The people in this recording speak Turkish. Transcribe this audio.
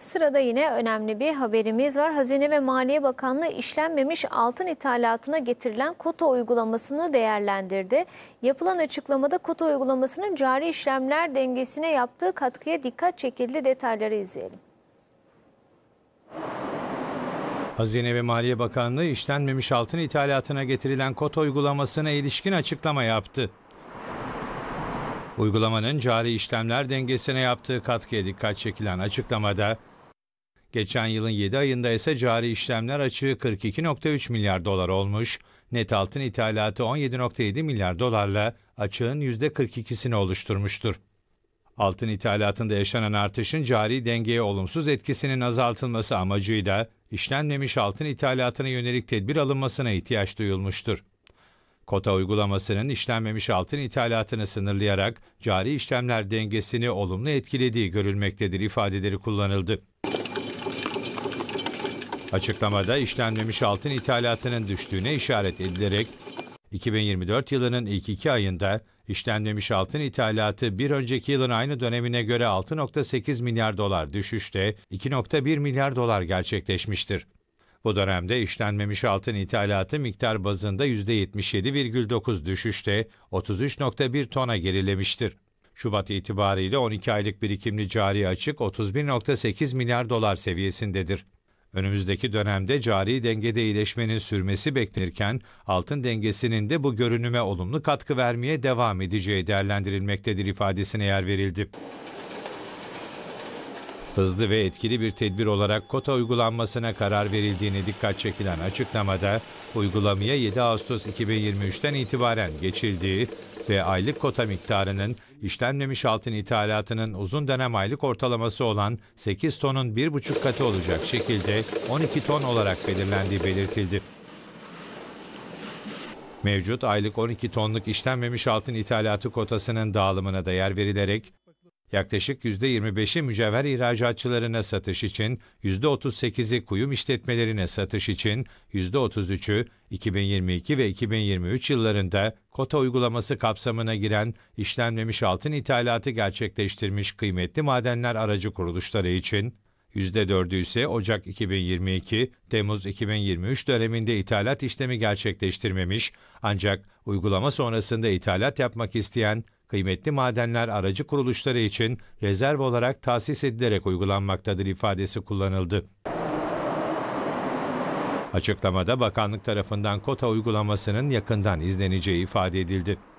Sırada yine önemli bir haberimiz var. Hazine ve Maliye Bakanlığı işlenmemiş altın ithalatına getirilen kota uygulamasını değerlendirdi. Yapılan açıklamada kota uygulamasının cari işlemler dengesine yaptığı katkıya dikkat çekildi. Detayları izleyelim. Hazine ve Maliye Bakanlığı işlenmemiş altın ithalatına getirilen kota uygulamasına ilişkin açıklama yaptı. Uygulamanın cari işlemler dengesine yaptığı katkıya dikkat çekilen açıklamada Geçen yılın 7 ayında ise cari işlemler açığı 42.3 milyar dolar olmuş, net altın ithalatı 17.7 milyar dolarla açığın %42'sini oluşturmuştur. Altın ithalatında yaşanan artışın cari dengeye olumsuz etkisinin azaltılması amacıyla işlenmemiş altın ithalatına yönelik tedbir alınmasına ihtiyaç duyulmuştur. Kota uygulamasının işlenmemiş altın ithalatını sınırlayarak cari işlemler dengesini olumlu etkilediği görülmektedir ifadeleri kullanıldı. Açıklamada işlenmemiş altın ithalatının düştüğüne işaret edilerek 2024 yılının ilk iki ayında işlenmemiş altın ithalatı bir önceki yılın aynı dönemine göre 6.8 milyar dolar düşüşte 2.1 milyar dolar gerçekleşmiştir. Bu dönemde işlenmemiş altın ithalatı miktar bazında %77,9 düşüşte 33.1 tona gerilemiştir. Şubat itibariyle 12 aylık birikimli cari açık 31.8 milyar dolar seviyesindedir. Önümüzdeki dönemde cari dengede iyileşmenin sürmesi beklenirken altın dengesinin de bu görünüme olumlu katkı vermeye devam edeceği değerlendirilmektedir ifadesine yer verildi. Hızlı ve etkili bir tedbir olarak kota uygulanmasına karar verildiğine dikkat çekilen açıklamada uygulamaya 7 Ağustos 2023'ten itibaren geçildiği ve aylık kota miktarının işlenmemiş altın ithalatının uzun dönem aylık ortalaması olan 8 tonun 1,5 katı olacak şekilde 12 ton olarak belirlendiği belirtildi. Mevcut aylık 12 tonluk işlenmemiş altın ithalatı kotasının dağılımına da yer verilerek yaklaşık %25'i mücevher ihracatçılarına satış için, %38'i kuyum işletmelerine satış için, %33'ü 2022 ve 2023 yıllarında kota uygulaması kapsamına giren işlenmemiş altın ithalatı gerçekleştirmiş kıymetli madenler aracı kuruluşları için, %4'ü ise Ocak 2022, Temmuz 2023 döneminde ithalat işlemi gerçekleştirmemiş ancak uygulama sonrasında ithalat yapmak isteyen kıymetli madenler aracı kuruluşları için rezerv olarak tahsis edilerek uygulanmaktadır ifadesi kullanıldı. Açıklamada bakanlık tarafından kota uygulamasının yakından izleneceği ifade edildi.